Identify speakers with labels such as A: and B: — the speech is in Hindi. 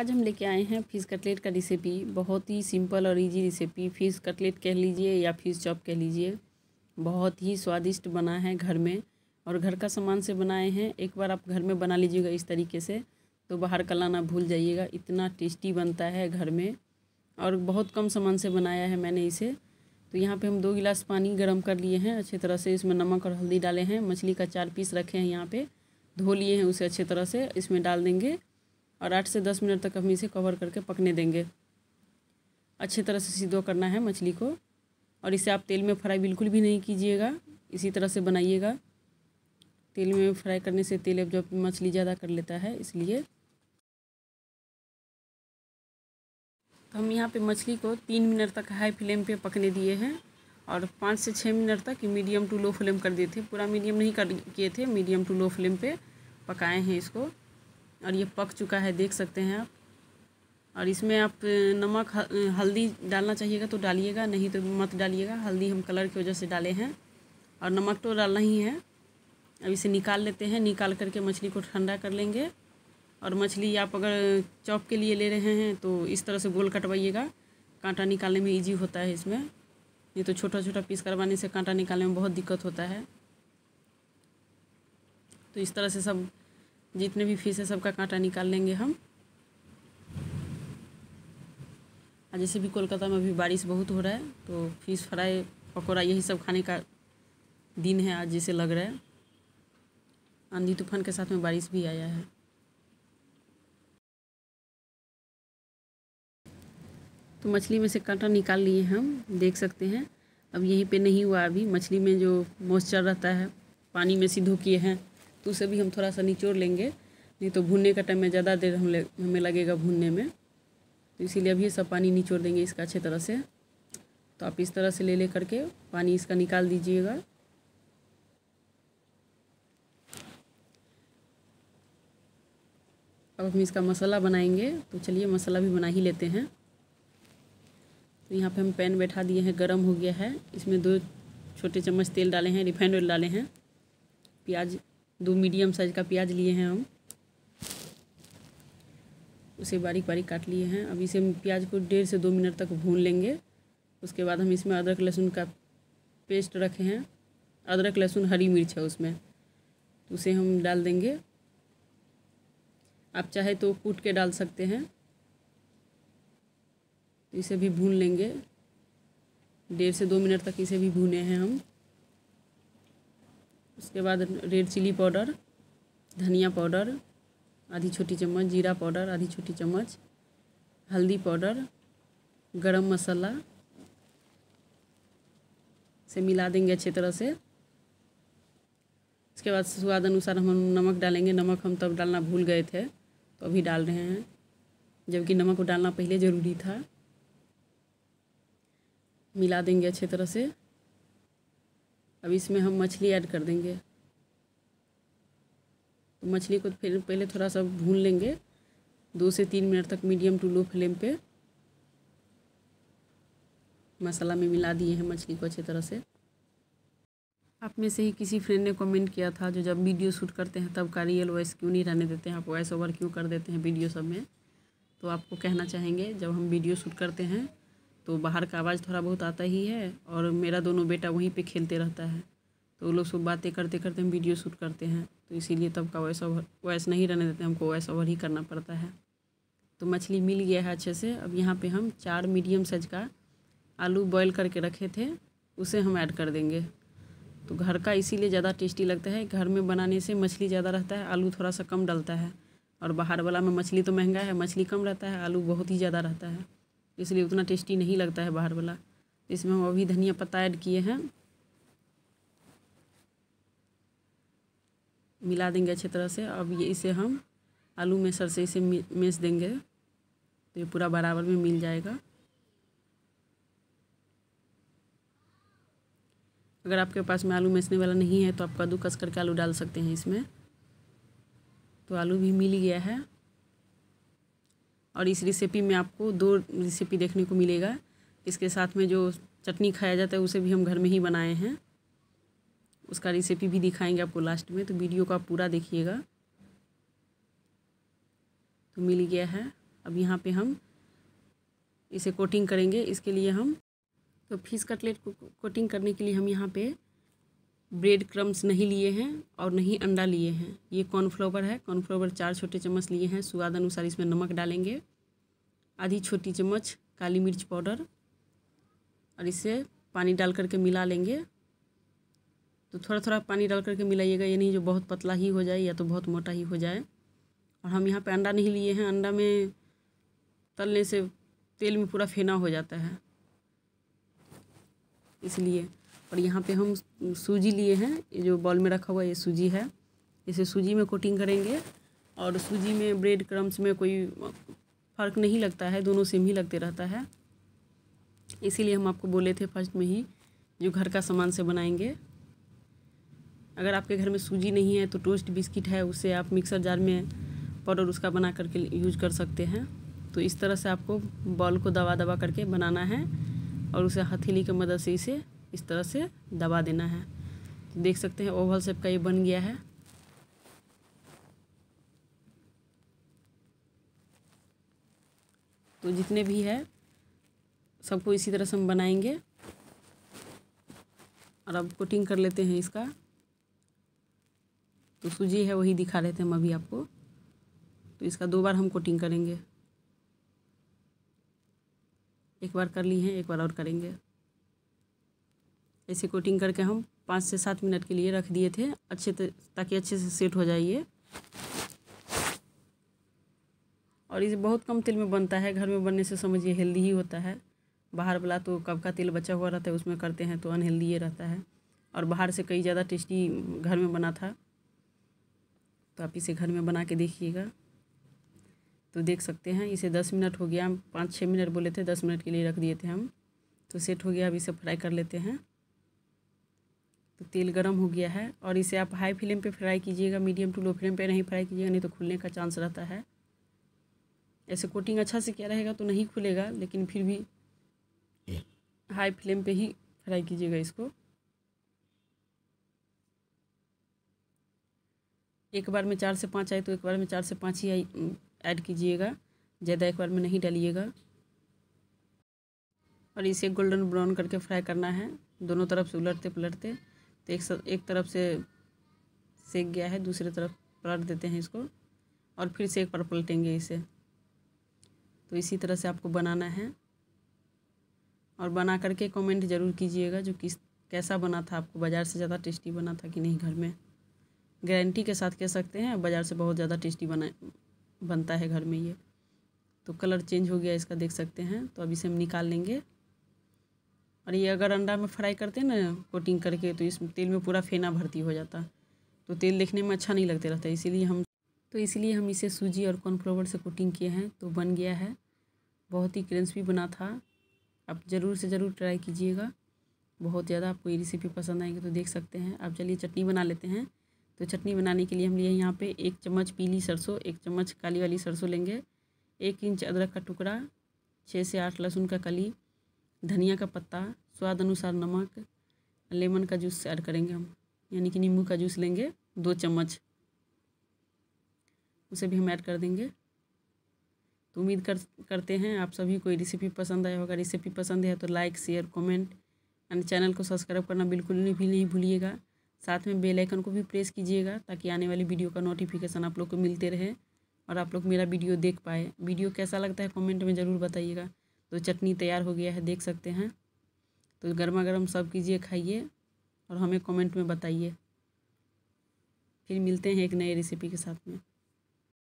A: आज हम लेके आए हैं फ़िश कटलेट का रेसिपी बहुत ही सिंपल और इजी रेसिपी फ़िश कटलेट कह लीजिए या फ़िश चॉप कह लीजिए बहुत ही स्वादिष्ट बना है घर में और घर का सामान से बनाए हैं एक बार आप घर में बना लीजिएगा इस तरीके से तो बाहर का लाना भूल जाइएगा इतना टेस्टी बनता है घर में और बहुत कम सामान से बनाया है मैंने इसे तो यहाँ पे हम दो गिलास पानी गर्म कर लिए हैं अच्छे तरह से इसमें नमक और हल्दी डाले हैं मछली का चार पीस रखे हैं यहाँ पे धो लिए हैं उसे अच्छे तरह से इसमें डाल देंगे और आठ से दस मिनट तक हम इसे कवर करके पकने देंगे अच्छे तरह से सिद्धो करना है मछली को और इसे आप तेल में फ्राई बिल्कुल भी नहीं कीजिएगा इसी तरह से बनाइएगा तेल में फ्राई करने से तेल अब जो मछली ज़्यादा कर लेता है इसलिए तो हम यहाँ पे मछली को तीन मिनट तक हाई फ्लेम पे पकने दिए हैं और पाँच से छः मिनट तक मीडियम टू लो फ्लेम कर दिए थे पूरा मीडियम नहीं कर किए थे मीडियम टू लो फ्लेम पे पकाए हैं इसको और ये पक चुका है देख सकते हैं आप और इसमें आप नमक हल्दी डालना चाहिएगा तो डालिएगा नहीं तो मत डालिएगा हल्दी हम कलर की वजह से डाले हैं और नमक तो डालना ही है अब इसे निकाल लेते हैं निकाल करके मछली को ठंडा कर लेंगे और मछली आप अगर चॉप के लिए ले रहे हैं तो इस तरह से गोल कटवाइएगा कांटा निकालने में इजी होता है इसमें नहीं तो छोटा छोटा पीस करवाने से कांटा निकालने में बहुत दिक्कत होता है तो इस तरह से सब जितने भी फिश है सबका कांटा निकाल लेंगे हम आज जैसे भी कोलकाता में अभी बारिश बहुत हो रहा है तो फिश फ्राई पकौड़ा यही सब खाने का दिन है आज जैसे लग रहा है आंधी तूफान के साथ में बारिश भी आया है तो मछली में से कांटा निकाल लिए हम देख सकते हैं अब यहीं पे नहीं हुआ अभी मछली में जो मॉइस्चर रहता है पानी में सीधो किए हैं तो उसे भी हम थोड़ा सा निचोड़ लेंगे नहीं तो भूनने का टाइम में ज़्यादा देर हम हमें लगेगा भूनने में तो इसीलिए अभी सब पानी निचोड़ देंगे इसका अच्छे तरह से तो आप इस तरह से ले ले करके पानी इसका निकाल दीजिएगा अब हम इसका मसाला बनाएंगे तो चलिए मसाला भी बना ही लेते हैं तो यहाँ पे हम पैन बैठा दिए हैं गरम हो गया है इसमें दो छोटे चम्मच तेल डाले हैं रिफाइंड ऑयल डाले हैं प्याज दो मीडियम साइज का प्याज लिए हैं हम उसे बारीक बारीक काट लिए हैं अब इसे प्याज को डेढ़ से दो मिनट तक भून लेंगे उसके बाद हम इसमें अदरक लहसुन का पेस्ट रखे हैं अदरक लहसुन हरी मिर्च है उसमें तो उसे हम डाल देंगे आप चाहे तो कूट के डाल सकते हैं इसे भी भून लेंगे डेढ़ से दो मिनट तक इसे भी भूने हैं हम उसके बाद रेड चिली पाउडर धनिया पाउडर आधी छोटी चम्मच जीरा पाउडर आधी छोटी चम्मच हल्दी पाउडर गरम मसाला से मिला देंगे अच्छे तरह से उसके बाद स्वाद अनुसार हम नमक डालेंगे नमक हम तब डालना भूल गए थे तो अभी डाल रहे हैं जबकि नमक को डालना पहले ज़रूरी था मिला देंगे अच्छे तरह से अब इसमें हम मछली ऐड कर देंगे तो मछली को फिर पहले थोड़ा सा भून लेंगे दो से तीन मिनट तक मीडियम टू लो फ्लेम पे मसाला में मिला दिए हैं मछली को अच्छी तरह से आप में से ही किसी फ्रेंड ने कमेंट किया था जो जब वीडियो शूट करते हैं तब का रियल वॉइस क्यों नहीं रहने देते हैं आप वॉइस ओवर क्यों कर देते हैं वीडियो सब में तो आपको कहना चाहेंगे जब हम वीडियो शूट करते हैं तो बाहर का आवाज़ थोड़ा बहुत आता ही है और मेरा दोनों बेटा वहीं पे खेलते रहता है तो वो लोग सब बातें करते करते हम वीडियो शूट करते हैं तो इसीलिए तब तो का वॉइस ओवर वॉइस नहीं रहने देते हमको वॉइस ओवर ही करना पड़ता है तो मछली मिल गया है अच्छे से अब यहाँ पे हम चार मीडियम साइज का आलू बॉयल करके रखे थे उसे हम ऐड कर देंगे तो घर का इसीलिए ज़्यादा टेस्टी लगता है घर में बनाने से मछली ज़्यादा रहता है आलू थोड़ा सा कम डलता है और बाहर वाला में मछली तो महंगा है मछली कम रहता है आलू बहुत ही ज़्यादा रहता है इसलिए उतना टेस्टी नहीं लगता है बाहर वाला इसमें हम अभी धनिया पत्ता ऐड किए हैं मिला देंगे अच्छे तरह से अब ये इसे हम आलू मेसर से इसे मेस देंगे तो ये पूरा बराबर में मिल जाएगा अगर आपके पास में आलू मेसने वाला नहीं है तो आप कस करके आलू डाल सकते हैं इसमें तो आलू भी मिल गया है और इस रेसिपी में आपको दो रेसिपी देखने को मिलेगा इसके साथ में जो चटनी खाया जाता है उसे भी हम घर में ही बनाए हैं उसका रेसिपी भी दिखाएंगे आपको लास्ट में तो वीडियो का पूरा देखिएगा तो मिल गया है अब यहाँ पे हम इसे कोटिंग करेंगे इसके लिए हम तो फिश कटलेट को कोटिंग करने के लिए हम यहाँ पे ब्रेड क्रम्स नहीं लिए हैं और नहीं अंडा लिए हैं ये कॉर्नफ्लावर है कॉर्नफ्लावर चार छोटे चम्मच लिए हैं स्वाद अनुसार इसमें नमक डालेंगे आधी छोटी चम्मच काली मिर्च पाउडर और इसे पानी डाल करके मिला लेंगे तो थोड़ा थोड़ा पानी डाल करके मिलाइएगा ये नहीं जो बहुत पतला ही हो जाए या तो बहुत मोटा ही हो जाए और हम यहाँ पे अंडा नहीं लिए हैं अंडा में तलने से तेल में पूरा फेना हो जाता है इसलिए और यहाँ पे हम सूजी लिए हैं ये जो बॉल में रखा हुआ ये सूजी है इसे सूजी में कोटिंग करेंगे और सूजी में ब्रेड क्रम्स में कोई फ़र्क नहीं लगता है दोनों सेम ही लगते रहता है इसीलिए हम आपको बोले थे फर्स्ट में ही जो घर का सामान से बनाएंगे अगर आपके घर में सूजी नहीं है तो टोस्ट बिस्किट है उसे आप मिक्सर जार में पाउडर उसका बना करके यूज कर सकते हैं तो इस तरह से आपको बॉल को दबा दबा करके बनाना है और उसे हथेली की मदद से इसे इस तरह से दबा देना है देख सकते हैं ओवल शेप का ये बन गया है तो जितने भी है सबको इसी तरह से हम बनाएंगे और अब कोटिंग कर लेते हैं इसका तो सूजी है वही दिखा रहे थे हम अभी आपको तो इसका दो बार हम कोटिंग करेंगे एक बार कर ली है एक बार और करेंगे ऐसे कोटिंग करके हम पाँच से सात मिनट के लिए रख दिए थे अच्छे ताकि अच्छे से सेट हो जाइए और इसे बहुत कम तेल में बनता है घर में बनने से समझिए हेल्दी ही होता है बाहर वाला तो कब का तेल बचा हुआ रहता है उसमें करते हैं तो अनहेल्दी ही रहता है और बाहर से कई ज़्यादा टेस्टी घर में बना था तो आप इसे घर में बना के देखिएगा तो देख सकते हैं इसे दस मिनट हो गया हम पाँच छः मिनट बोले थे दस मिनट के लिए रख दिए थे हम तो सेट हो गया अब इसे फ्राई कर लेते हैं तो तेल गर्म हो गया है और इसे आप हाई फ्लेम पे फ्राई कीजिएगा मीडियम टू लो फ्लेम पे नहीं फ्राई कीजिएगा नहीं तो खुलने का चांस रहता है ऐसे कोटिंग अच्छा से क्या रहेगा तो नहीं खुलेगा लेकिन फिर भी हाई फ्लेम पे ही फ्राई कीजिएगा इसको एक बार में चार से पाँच आए तो एक बार में चार से पाँच ही ऐड कीजिएगा ज़्यादा एक बार में नहीं डालिएगा और इसे गोल्डन ब्राउन करके फ्राई करना है दोनों तरफ से उलटते पलटते तो एक सर, एक तरफ से सेक गया है दूसरे तरफ पलट देते हैं इसको और फिर से एक बार पलटेंगे इसे तो इसी तरह से आपको बनाना है और बना करके कमेंट ज़रूर कीजिएगा जो किस कैसा बना था आपको बाज़ार से ज़्यादा टेस्टी बना था कि नहीं घर में गारंटी के साथ कह सकते हैं बाज़ार से बहुत ज़्यादा टेस्टी बना बनता है घर में ये तो कलर चेंज हो गया इसका देख सकते हैं तो अब इसे हम निकाल लेंगे और ये अगर अंडा में फ्राई करते हैं ना कोटिंग करके तो इस तेल में पूरा फेना भर्ती हो जाता तो तेल देखने में अच्छा नहीं लगते रहता इसीलिए हम तो इसलिए हम इसे सूजी और कॉर्नफ्लावर से कोटिंग किए हैं तो बन गया है बहुत ही क्रिस्पी बना था आप ज़रूर से ज़रूर ट्राई कीजिएगा बहुत ज़्यादा आपको ये रेसिपी पसंद आएगी तो देख सकते हैं आप चलिए चटनी बना लेते हैं तो चटनी बनाने के लिए हम लिए यहाँ पे एक चम्मच पीली सरसों एक चम्मच काली वाली सरसों लेंगे एक इंच अदरक का टुकड़ा छः से आठ लहसुन का कली धनिया का पत्ता स्वाद अनुसार नमक लेमन का जूस ऐड करेंगे हम यानी कि नींबू का जूस लेंगे दो चम्मच उसे भी हम ऐड कर देंगे तो उम्मीद कर करते हैं आप सभी को रेसिपी पसंद आया होगा रेसिपी पसंद है तो like share comment and channel को सब्सक्राइब करना बिल्कुल भी नहीं भूलिएगा साथ में बेल आइकन को भी प्रेस कीजिएगा ताकि आने वाली वीडियो का नोटिफिकेशन आप लोग को मिलते रहे और आप लोग मेरा वीडियो देख पाए वीडियो कैसा लगता है कमेंट में ज़रूर बताइएगा तो चटनी तैयार हो गया है देख सकते हैं तो गर्मा गर्म सब कीजिए खाइए और हमें कमेंट में बताइए फिर मिलते हैं एक नए रेसिपी के साथ में